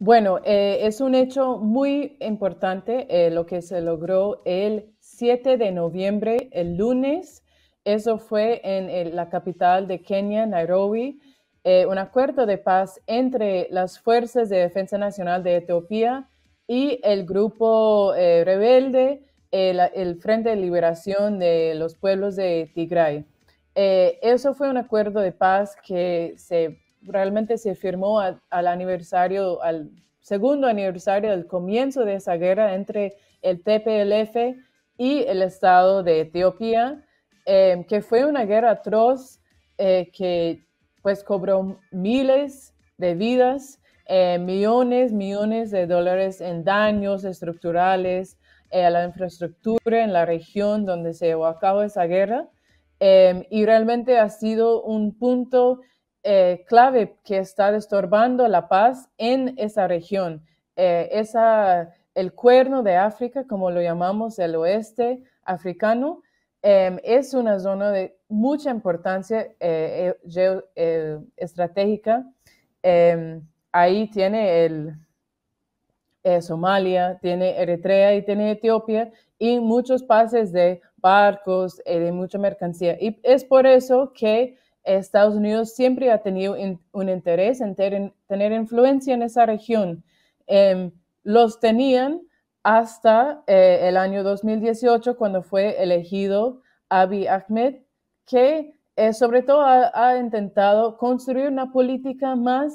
Bueno, eh, es un hecho muy importante eh, lo que se logró el 7 de noviembre, el lunes. Eso fue en, la capital de Kenia, Nairobi, eh, un acuerdo de paz entre las Fuerzas de Defensa Nacional de Etiopía y el grupo rebelde, el, el, Frente de Liberación de los Pueblos de Tigray. eso fue un acuerdo de paz que se realmente se firmó al aniversario, al segundo aniversario del comienzo de esa guerra entre el TPLF y el Estado de Etiopía, eh, que fue una guerra atroz eh, que pues cobró miles de vidas, eh, millones, millones de dólares en daños estructurales a la infraestructura en la región donde se llevó a cabo esa guerra. y realmente ha sido un punto eh, clave que está estorbando la paz en esa región. Eh, el cuerno de África, como lo llamamos el oeste africano, em, es una zona de mucha importancia eh, estratégica. Em, ahí tiene el, Somalia, tiene Eritrea y tiene Etiopía y muchos pases de barcos, de mucha mercancía. Y es por eso que Estados Unidos siempre ha tenido un interés en tener influencia en esa región. Em, los tenían hasta eh, el año 2018, cuando fue elegido Abiy Ahmed, que eh, sobre todo ha, intentado construir una política más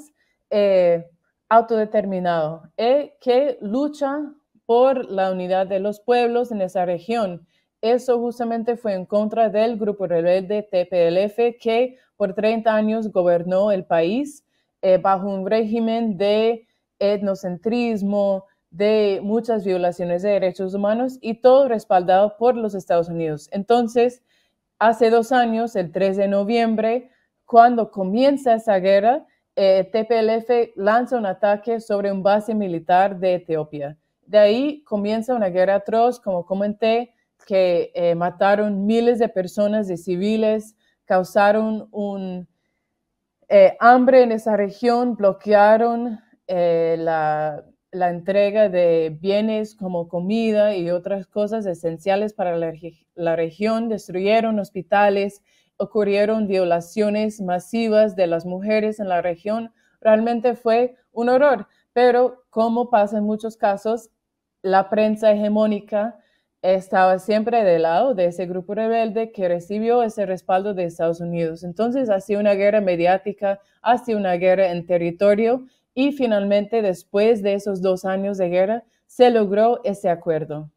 eh, autodeterminada, que lucha por la unidad de los pueblos en esa región. Eso justamente fue en contra del grupo rebelde TPLF que por 30 años gobernó el país eh, bajo un régimen de etnocentrismo, de muchas violaciones de derechos humanos y todo respaldado por los Estados Unidos. Entonces, hace dos años, el 3 de noviembre, cuando comienza esa guerra, eh, TPLF lanza un ataque sobre un base militar de Etiopía. De ahí comienza una guerra atroz, como comenté, que eh, mataron miles de personas, de civiles, causaron un eh, hambre en esa región, bloquearon eh, la, entrega de bienes como comida y otras cosas esenciales para la región, destruyeron hospitales, ocurrieron violaciones masivas de las mujeres en la región. Realmente fue un horror, pero como pasa en muchos casos, la prensa hegemónica estaba siempre del lado de ese grupo rebelde que recibió ese respaldo de Estados Unidos. Entonces, hacía una guerra mediática, hacía una guerra en territorio y finalmente, después de esos dos años de guerra, se logró ese acuerdo.